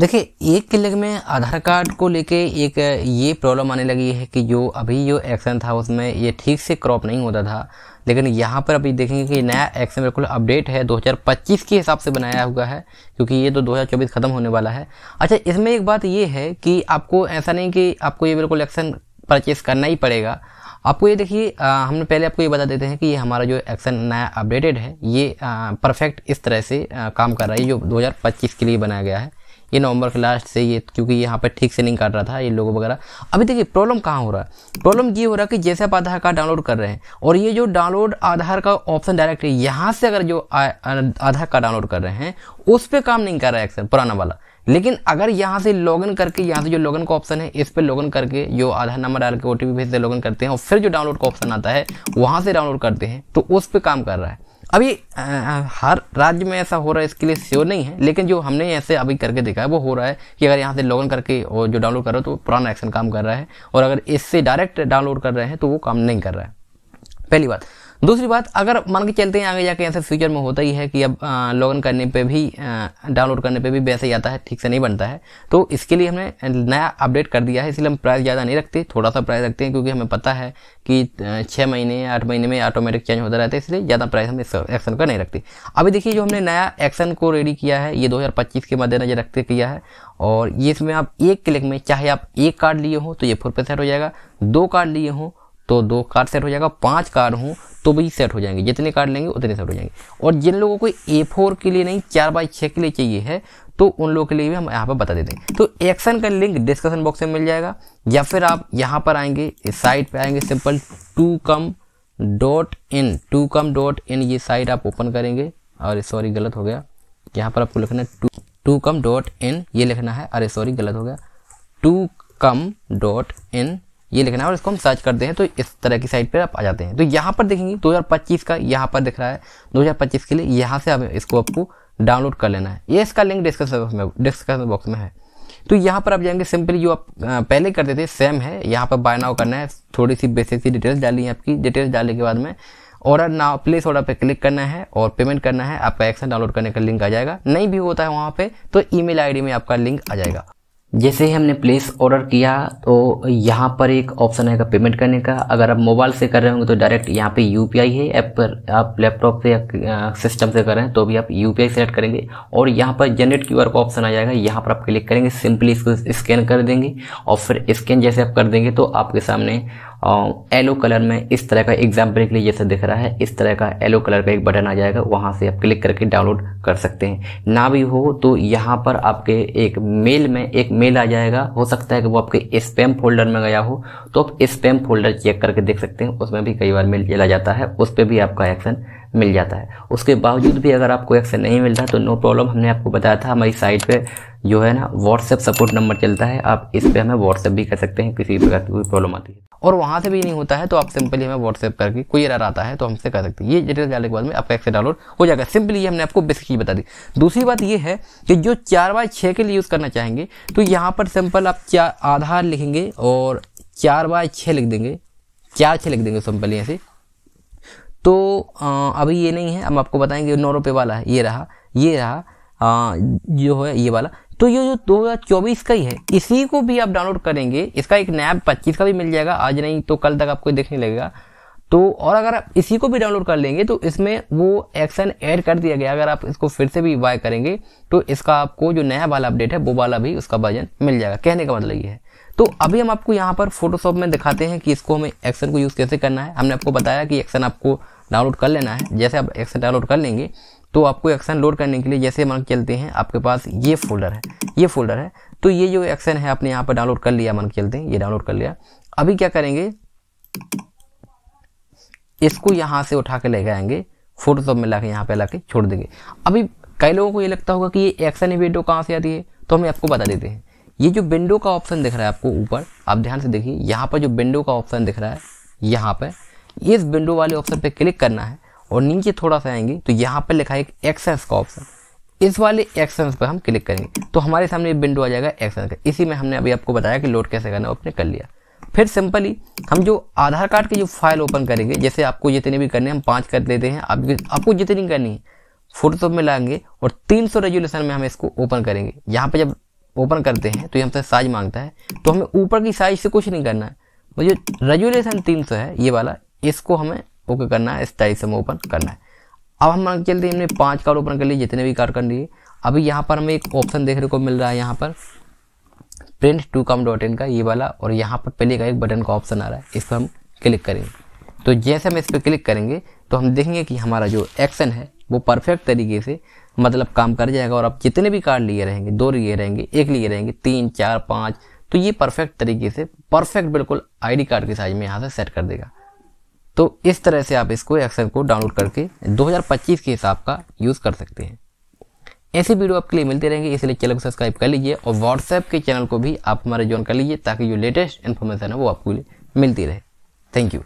देखिए एक क्लिक में आधार कार्ड को लेके एक ये प्रॉब्लम आने लगी है कि जो अभी जो एक्शन था उसमें ये ठीक से क्रॉप नहीं होता था लेकिन यहाँ पर अभी देखेंगे कि नया एक्शन बिल्कुल अपडेट है 2025 के हिसाब से बनाया हुआ है क्योंकि ये तो 2024 ख़त्म होने वाला है अच्छा इसमें एक बात ये है कि आपको ऐसा नहीं कि आपको ये बिल्कुल एक्शन परचेस करना ही पड़ेगा आपको ये देखिए हमने पहले आपको ये बता देते हैं कि ये हमारा जो एक्शन नया अपडेटेड है ये परफेक्ट इस तरह से आ, काम कर रहा है जो 2025 के लिए बनाया गया है ये नवंबर के लास्ट से ये क्योंकि यहाँ पर ठीक से नहीं काट रहा था ये लोगो वगैरह अभी देखिए प्रॉब्लम कहाँ हो रहा है प्रॉब्लम ये हो रहा है कि जैसे आप आधार कार्ड डाउनलोड कर रहे हैं और ये जो डाउनलोड आधार का ऑप्शन डायरेक्ट है यहाँ से अगर जो आधार कार्ड डाउनलोड कर रहे हैं उस पर काम नहीं कर रहा है अक्सर पुराना वाला लेकिन अगर यहाँ से लॉगिन करके यहाँ से जो लॉगिन का ऑप्शन है इस पर लॉगिन करके जो आधार नंबर डाल के ओ टी भेज से लॉगिन करते हैं और फिर जो डाउनलोड का ऑप्शन आता है वहाँ से डाउनलोड करते हैं तो उस पर काम कर रहा है अभी आ, हर राज्य में ऐसा हो रहा है इसके लिए श्योर नहीं है लेकिन जो हमने ऐसे अभी करके देखा है वो हो रहा है कि अगर यहाँ से लॉग इन करके और जो डाउनलोड कर रहे हो तो पुराना एक्शन काम कर रहा है और अगर इससे डायरेक्ट डाउनलोड कर रहे हैं तो वो काम नहीं कर रहा है पहली बात दूसरी बात अगर मान के चलते हैं आगे जाके ऐसे फ्यूचर में होता ही है कि अब लॉग इन करने पे भी डाउनलोड करने पे भी वैसे ही आता है ठीक से नहीं बनता है तो इसके लिए हमने नया अपडेट कर दिया है इसलिए हम प्राइस ज़्यादा नहीं रखते थोड़ा सा प्राइस रखते हैं क्योंकि हमें पता है कि छः महीने या आठ महीने में ऑटोमेटिक चेंज होता रहता है इसलिए ज़्यादा प्राइस हम इस एक्शन का नहीं रखते अभी देखिए जो हमने नया एक्शन को रेडी किया है ये पच्चीस के मद्देनजर रखते किया है और ये इसमें आप एक क्लिक में चाहे आप एक कार्ड लिए हो तो ये फोर हो जाएगा दो कार्ड लिए हों तो दो कार्ड सेट हो जाएगा पांच कार्ड हूँ तो भी सेट हो जाएंगे जितने कार्ड लेंगे उतने सेट हो जाएंगे और जिन लोगों को ए फोर के लिए नहीं चार बाई छः के लिए चाहिए है तो उन लोगों के लिए भी हम यहाँ पर बता देते हैं तो एक्शन का लिंक डिस्कशन बॉक्स में मिल जाएगा या फिर आप यहाँ पर आएंगे इस साइट पर आएंगे simple two come dot in two come dot in ये साइट आप ओपन करेंगे और सॉरी गलत हो गया यहाँ पर आपको लिखना है two two come dot in ये लिखना है अरे सॉरी गलत हो गया टू कम डॉट इन ये लिखना है और इसको हम सर्च करते हैं तो इस तरह की साइट पर आप आ जाते हैं तो यहाँ पर देखेंगे 2025 का यहाँ पर दिख रहा है 2025 के लिए यहाँ से आप इसको आपको डाउनलोड कर लेना है ये इसका लिंक डिस्क्रिप्शन बॉक्स में डिस्क्रिप्शन बॉक्स में है तो यहाँ पर आप जाएंगे सिंपली जो आप पहले करते थे सेम है यहाँ पर बाय नाउ करना है थोड़ी सी बेसिक सी डिटेल्स डाली है आपकी डिटेल्स डालने के बाद में ऑर्डर नाउ प्लेस ऑर्डर पे क्लिक करना है और पेमेंट करना है आपका एक्शन डाउनलोड करने का लिंक आ जाएगा नहीं भी होता है वहाँ पे तो ईमेल आईडी में आपका लिंक आ जाएगा जैसे ही हमने प्लेस ऑर्डर किया तो यहाँ पर एक ऑप्शन आएगा पेमेंट करने का अगर आप मोबाइल से कर रहे होंगे तो डायरेक्ट यहाँ पे यू है ऐप पर आप लैपटॉप से या सिस्टम से कर रहे हैं तो भी आप यू पी सेलेक्ट करेंगे और यहाँ पर जनरेट क्यू का ऑप्शन आ जाएगा यहाँ पर आप क्लिक करेंगे सिंपली इसको स्कैन कर देंगे और फिर स्कैन जैसे आप कर देंगे तो आपके सामने येलो कलर में इस तरह का एग्जाम्पल के लिए जैसा दिख रहा है इस तरह का येलो कलर का एक बटन आ जाएगा वहाँ से आप क्लिक करके डाउनलोड कर सकते हैं ना भी हो तो यहाँ पर आपके एक मेल में एक मेल आ जाएगा हो सकता है कि वो आपके स्पैम फोल्डर में गया हो तो आप स्पैम फोल्डर चेक करके देख सकते हैं उसमें भी कई बार मेल चला जाता है उस पर भी आपका एक्शन मिल जाता है उसके बावजूद भी अगर आपको एक्सेल नहीं मिलता तो नो प्रॉब्लम हमने आपको बताया था हमारी साइट पे जो है ना व्हाट्सएप सपोर्ट नंबर चलता है आप इस पर हमें व्हाट्सएप भी कर सकते हैं किसी प्रकार की कोई प्रॉब्लम आती है और वहाँ से भी नहीं होता है तो आप सिंपली हमें व्हाट्सएप करके कोई एरर आता है तो हमसे कर सकते हैं ये डिटेल डालने के बाद में आपका एक्सेल डाउनलोड हो जाएगा सिंपली ये हमने आपको बेसिक चीज़ बता दी दूसरी बात ये है कि जो चार बाय छः के लिए यूज़ करना चाहेंगे तो यहाँ पर सिंपल आप चार आधार लिखेंगे और चार बाय छः लिख देंगे चार छः लिख देंगे सिंपली ऐसे तो आ, अभी ये नहीं है हम आपको बताएंगे नौ रुपये वाला है ये रहा ये रहा आ, जो है ये वाला तो ये जो चौबीस का ही है इसी को भी आप डाउनलोड करेंगे इसका एक नया पच्चीस का भी मिल जाएगा आज नहीं तो कल तक आपको देखने लगेगा तो और अगर आप इसी को भी डाउनलोड कर लेंगे तो इसमें वो एक्शन ऐड कर दिया गया अगर आप इसको फिर से भी बाय करेंगे तो इसका आपको जो नया वाला अपडेट है वो वाला भी उसका वर्जन मिल जाएगा कहने का मतलब ये है तो अभी हम आपको यहाँ पर फोटोशॉप में दिखाते हैं कि इसको हमें एक्शन को यूज़ कैसे करना है हमने आपको बताया कि एक्शन आपको डाउनलोड कर लेना है जैसे आप एक्शन डाउनलोड कर लेंगे तो आपको एक्शन लोड करने के लिए जैसे मान चलते हैं आपके पास ये फोल्डर है ये फोल्डर है तो ये जो एक्शन है आपने यहाँ पर डाउनलोड कर लिया मान चलते हैं ये डाउनलोड कर लिया अभी क्या करेंगे इसको यहाँ से उठा के लेके आएंगे फोटोशॉप में ला के यहाँ पर ला के छोड़ देंगे अभी कई लोगों को ये लगता होगा कि ये एक्शन विंडो कहाँ से आती है तो हमें आपको बता देते हैं ये जो विंडो का ऑप्शन दिख रहा है आपको ऊपर आप ध्यान से देखिए यहाँ पर जो विंडो का ऑप्शन दिख रहा है यहाँ पर इस विंडो वाले ऑप्शन पर क्लिक करना है और नीचे थोड़ा सा आएंगे तो यहाँ पर लिखा है एक्सेंस का ऑप्शन इस वाले एक्शन पर हम क्लिक करेंगे तो हमारे सामने विंडो आ जाएगा एक्शन का इसी में हमने अभी आपको बताया कि लोड कैसे करना है आपने कर लिया फिर सिंपली हम जो आधार कार्ड की जो फाइल ओपन करेंगे जैसे आपको जितने भी करने हैं हम पाँच कर देते हैं आप, आपको जितनी करनी है फोटोशॉप में लाएंगे और 300 रेजुलेशन में हम इसको ओपन करेंगे यहाँ पर जब ओपन करते हैं तो ये हमसे साइज मांगता है तो हमें ऊपर की साइज से कुछ नहीं करना है तो जो 300 है ये वाला इसको हमें ओके करना है इस टाइप से हमें ओपन करना है अब हम चलते हमने पांच कार्ड ओपन कर लिए जितने भी कार्ड कर लिए अभी यहाँ पर हमें एक ऑप्शन देखने को मिल रहा है यहाँ पर print to come dot in का ये वाला और यहाँ पर पहले का एक बटन का ऑप्शन आ रहा है इस पर हम क्लिक करेंगे तो जैसे हम इस पर क्लिक करेंगे तो हम देखेंगे कि हमारा जो एक्शन है वो परफेक्ट तरीके से मतलब काम कर जाएगा और आप जितने भी कार्ड लिए रहेंगे दो लिए रहेंगे एक लिए रहेंगे तीन चार पाँच तो ये परफेक्ट तरीके से परफेक्ट बिल्कुल आईडी कार्ड के साइज में यहाँ से सेट कर देगा तो इस तरह से आप इसको एक्सेल को डाउनलोड करके 2025 के हिसाब का यूज़ कर सकते हैं ऐसी वीडियो आपके लिए मिलते रहेंगे इसलिए चैनल को सब्सक्राइब कर लीजिए और व्हाट्सएप के चैनल को भी आप हमारे ज्वाइन कर लीजिए ताकि जो लेटेस्ट इन्फॉर्मेशन है वो आपको मिलती रहे थैंक यू